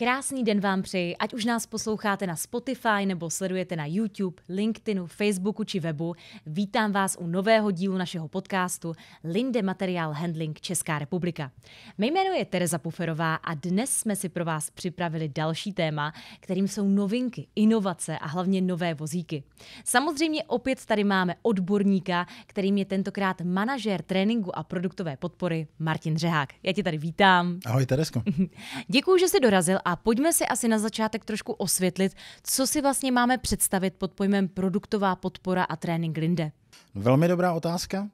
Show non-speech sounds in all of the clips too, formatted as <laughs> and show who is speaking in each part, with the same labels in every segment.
Speaker 1: Krásný den vám přeji, ať už nás posloucháte na Spotify nebo sledujete na YouTube, LinkedInu, Facebooku či webu. Vítám vás u nového dílu našeho podcastu Linde Material Handling Česká republika. Mé jméno je Tereza Puferová a dnes jsme si pro vás připravili další téma, kterým jsou novinky, inovace a hlavně nové vozíky. Samozřejmě opět tady máme odborníka, kterým je tentokrát manažer tréninku a produktové podpory Martin Řehák. Já tě tady vítám. Ahoj Teresko. <laughs> Děkuji, že jsi dorazil a pojďme si asi na začátek trošku osvětlit, co si vlastně máme představit pod pojmem produktová podpora a trénink Linde.
Speaker 2: Velmi dobrá otázka.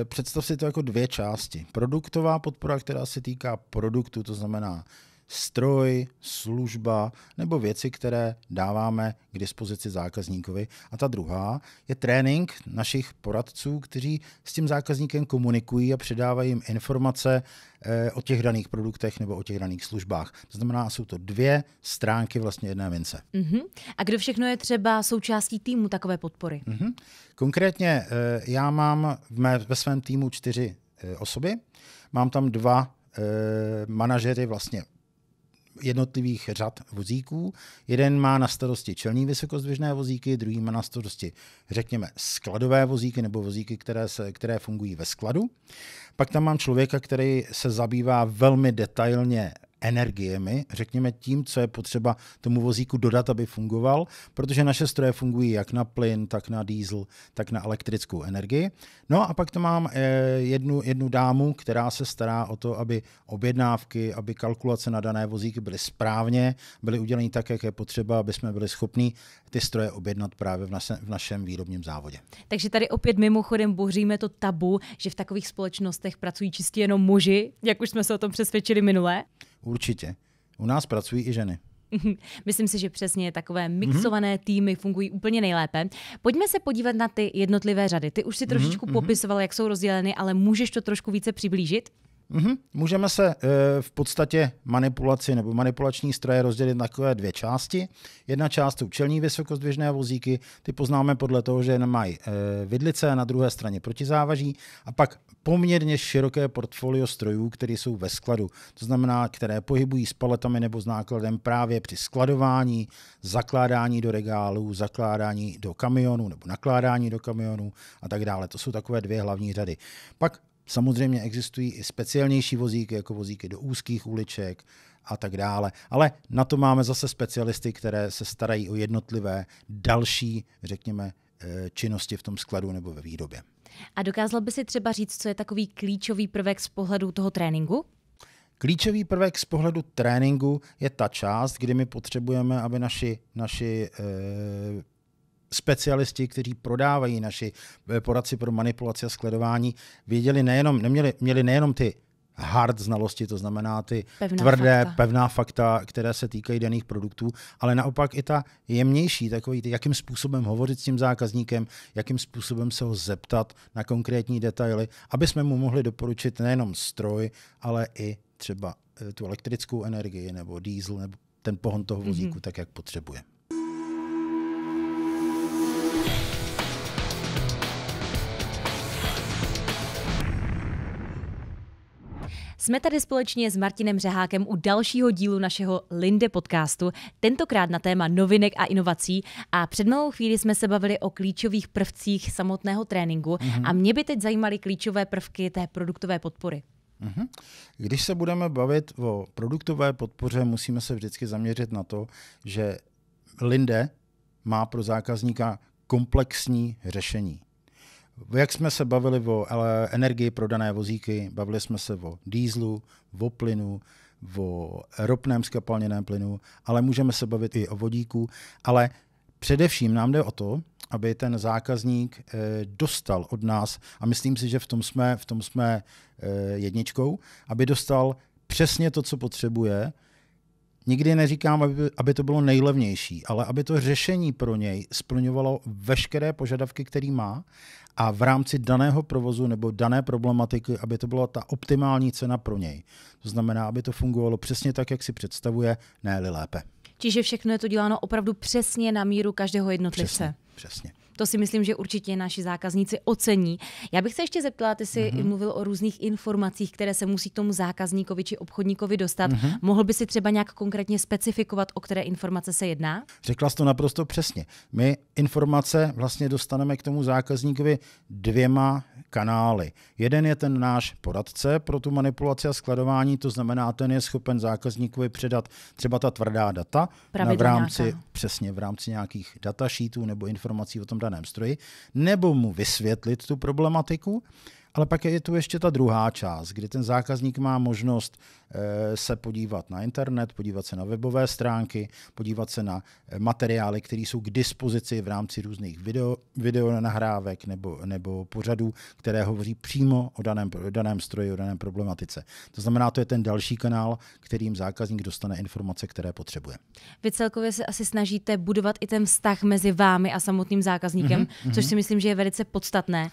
Speaker 2: Eh, představ si to jako dvě části. Produktová podpora, která se týká produktu, to znamená stroj, služba nebo věci, které dáváme k dispozici zákazníkovi. A ta druhá je trénink našich poradců, kteří s tím zákazníkem komunikují a předávají jim informace eh, o těch daných produktech nebo o těch daných službách. To znamená, jsou to dvě stránky vlastně jedné mince.
Speaker 1: Uh-huh. A kdo všechno je třeba součástí týmu takové podpory?
Speaker 2: Uh-huh. Konkrétně eh, já mám mé, ve svém týmu čtyři eh, osoby. Mám tam dva manažery vlastně jednotlivých řad vozíků. Jeden má na starosti čelní vysokozdvižné vozíky, druhý má na starosti, řekněme, skladové vozíky nebo vozíky, které, se, které fungují ve skladu. Pak tam mám člověka, který se zabývá velmi detailně energiemi, řekněme tím, co je potřeba tomu vozíku dodat, aby fungoval, protože naše stroje fungují jak na plyn, tak na diesel, tak na elektrickou energii. No a pak to mám eh, jednu, jednu dámu, která se stará o to, aby objednávky, aby kalkulace na dané vozíky byly správně, byly uděleny tak, jak je potřeba, aby jsme byli schopni ty stroje objednat právě v, naše, v našem výrobním závodě.
Speaker 1: Takže tady opět mimochodem boříme to tabu, že v takových společnostech pracují čistě jenom muži, jak už jsme se o tom přesvědčili minulé.
Speaker 2: Určitě. U nás pracují i ženy.
Speaker 1: Mhm. Myslím si, že přesně takové mixované mhm. týmy fungují úplně nejlépe. Pojďme se podívat na ty jednotlivé řady. Ty už si mhm, trošičku popisoval, jak jsou rozděleny, ale můžeš to trošku více přiblížit?
Speaker 2: Mm-hmm. Můžeme se e, v podstatě manipulaci nebo manipulační stroje rozdělit na takové dvě části. Jedna část jsou čelní vysokozdvěžné vozíky, ty poznáme podle toho, že mají e, vidlice na druhé straně protizávaží a pak poměrně široké portfolio strojů, které jsou ve skladu. To znamená, které pohybují s paletami nebo s nákladem právě při skladování, zakládání do regálů, zakládání do kamionů nebo nakládání do kamionů a tak dále. To jsou takové dvě hlavní řady. Pak Samozřejmě existují i speciálnější vozíky, jako vozíky do úzkých uliček a tak dále. Ale na to máme zase specialisty, které se starají o jednotlivé další, řekněme, eh, činnosti v tom skladu nebo ve výrobě.
Speaker 1: A dokázal by si třeba říct, co je takový klíčový prvek z pohledu toho tréninku?
Speaker 2: Klíčový prvek z pohledu tréninku je ta část, kdy my potřebujeme, aby naši, naši e, specialisti, kteří prodávají naši eh, poradci pro manipulaci a skledování, věděli nejenom, neměli, měli nejenom ty hard znalosti, to znamená ty pevná tvrdé, fakta. pevná fakta, které se týkají daných produktů, ale naopak i ta jemnější, takový, ty, jakým způsobem hovořit s tím zákazníkem, jakým způsobem se ho zeptat na konkrétní detaily, aby jsme mu mohli doporučit nejenom stroj, ale i třeba eh, tu elektrickou energii nebo diesel nebo ten pohon toho mhm. vozíku, mm-hmm. tak jak potřebuje.
Speaker 1: Jsme tady společně s Martinem Řehákem u dalšího dílu našeho Linde podcastu, tentokrát na téma novinek a inovací. A před malou chvíli jsme se bavili o klíčových prvcích samotného tréninku mm-hmm. a mě by teď zajímaly klíčové prvky té produktové podpory.
Speaker 2: Mhm. Když se budeme bavit o produktové podpoře, musíme se vždycky zaměřit na to, že Linde má pro zákazníka komplexní řešení. Jak jsme se bavili o energii pro dané vozíky, bavili jsme se o dýzlu, o plynu, o ropném skapalněném plynu, ale můžeme se bavit i o vodíku, ale především nám jde o to, aby ten zákazník eh, dostal od nás, a myslím si, že v tom jsme, v tom jsme eh, jedničkou, aby dostal přesně to, co potřebuje, Nikdy neříkám, aby, aby to bylo nejlevnější, ale aby to řešení pro něj splňovalo veškeré požadavky, který má a v rámci daného provozu nebo dané problematiky, aby to byla ta optimální cena pro něj. To znamená, aby to fungovalo přesně tak, jak si představuje, ne lépe.
Speaker 1: Čiže všechno je to děláno opravdu přesně na míru každého jednotlivce. Přesně, přesně. To si myslím, že určitě naši zákazníci ocení. Já bych se ještě zeptala, ty jsi uh-huh. mluvil o různých informacích, které se musí k tomu zákazníkovi či obchodníkovi dostat. Uh-huh. Mohl by si třeba nějak konkrétně specifikovat, o které informace se jedná?
Speaker 2: Řekla jsi to naprosto přesně. My informace vlastně dostaneme k tomu zákazníkovi dvěma kanály. Jeden je ten náš poradce pro tu manipulaci a skladování, to znamená, ten je schopen zákazníkovi předat třeba ta tvrdá data na v rámci, nějaká. přesně v rámci nějakých datasheetů nebo informací o tom daném stroji, nebo mu vysvětlit tu problematiku. Ale pak je tu ještě ta druhá část, kdy ten zákazník má možnost eh, se podívat na internet, podívat se na webové stránky, podívat se na eh, materiály, které jsou k dispozici v rámci různých video, video nahrávek nebo, nebo pořadů, které hovoří přímo o daném, o daném stroji, o daném problematice. To znamená, to je ten další kanál, kterým zákazník dostane informace, které potřebuje.
Speaker 1: Vy celkově se asi snažíte budovat i ten vztah mezi vámi a samotným zákazníkem, mm-hmm, což si myslím, že je velice podstatné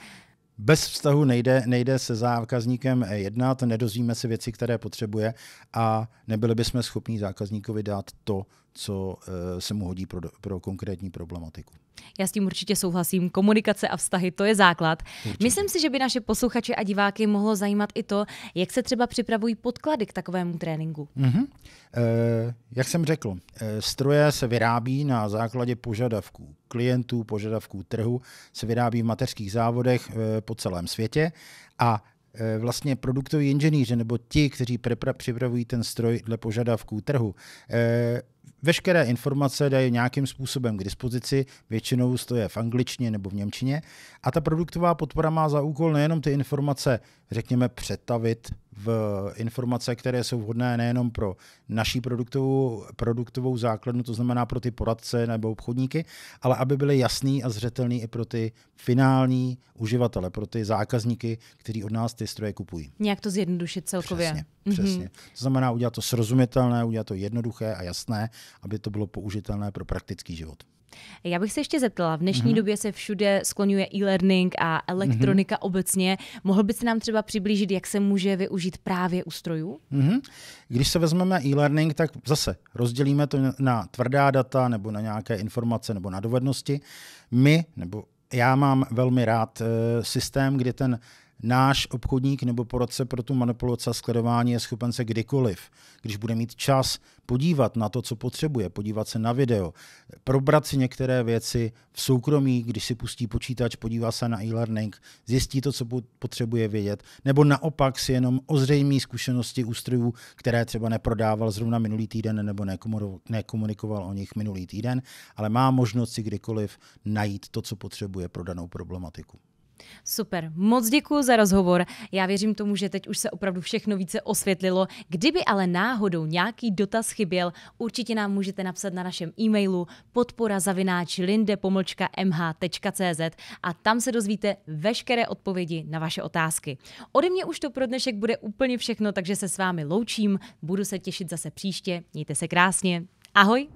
Speaker 2: bez vztahu nejde, nejde se zákazníkem e jednat, nedozvíme se věci, které potřebuje a nebyli bychom schopni zákazníkovi dát to, co eh, se mu hodí pro, pro konkrétní problematiku.
Speaker 1: Já s tím určitě souhlasím. Komunikace a vztahy, to je základ. Určitě. Myslím si, že by naše posluchače a diváky mohlo zajímat i to, jak se třeba připravují podklady k takovému tréninku.
Speaker 2: Mm-hmm. Eh, jak jsem řekl, eh, stroje se vyrábí na základě požadavků klientů, požadavků trhu, se vyrábí v mateřských závodech eh, po celém světě a Eh, vlastně produktoví inženýři nebo ti, kteří připravují ten stroj dle požadavků trhu, eh, veškeré informace dají nějakým způsobem k dispozici, většinou to je v angličtině nebo v němčině, a ta produktová podpora má za úkol nejenom ty informace, řekněme, přetavit v informace, které jsou vhodné nejenom pro naší produktovou, produktovou základnu, to znamená pro ty poradce nebo obchodníky, ale aby byly jasný a zřetelný i pro ty finální uživatele, pro ty zákazníky, kteří od nás ty stroje kupují.
Speaker 1: Nějak to zjednodušit celkově. Přesně, mhm. přesně. Mm-hmm.
Speaker 2: To znamená udělat to srozumitelné, udělat to jednoduché a jasné, aby to bylo použitelné pro praktický život.
Speaker 1: Já bych se ještě zeptala, v dnešní mm-hmm. době se všude skloňuje e-learning a elektronika mm-hmm. obecně. Mohl byste nám třeba přiblížit, jak se může využít využít právě u strojů?
Speaker 2: Mm-hmm. Když se vezmeme e-learning, tak zase rozdělíme to na tvrdá data nebo na nějaké informace nebo na dovednosti. My, nebo já mám velmi rád e, systém, kdy ten náš obchodník nebo poradce pro tu manipulaci a skladování je schopen se kdykoliv, když bude mít čas, podívat na to, co potřebuje, podívat se na video, probrat si některé věci v soukromí, když si pustí počítač, podívá se na e-learning, zjistí to, co potřebuje vědět, nebo naopak si jenom ozřejmí zkušenosti ústrojů, které třeba neprodával zrovna minulý týden nebo nekomunikoval o nich minulý týden, ale má možnost si kdykoliv najít to, co potřebuje pro danou problematiku.
Speaker 1: Super, moc děkuji za rozhovor. Já věřím tomu, že teď už se opravdu všechno více osvětlilo. Kdyby ale náhodou nějaký dotaz chyběl, určitě nám můžete napsat na našem e-mailu podpora zavináč linde.mh.cz a tam se dozvíte veškeré odpovědi na vaše otázky. Ode mě už to pro dnešek bude úplně všechno, takže se s vámi loučím. Budu se těšit zase příště. Mějte se krásně.
Speaker 2: Ahoj!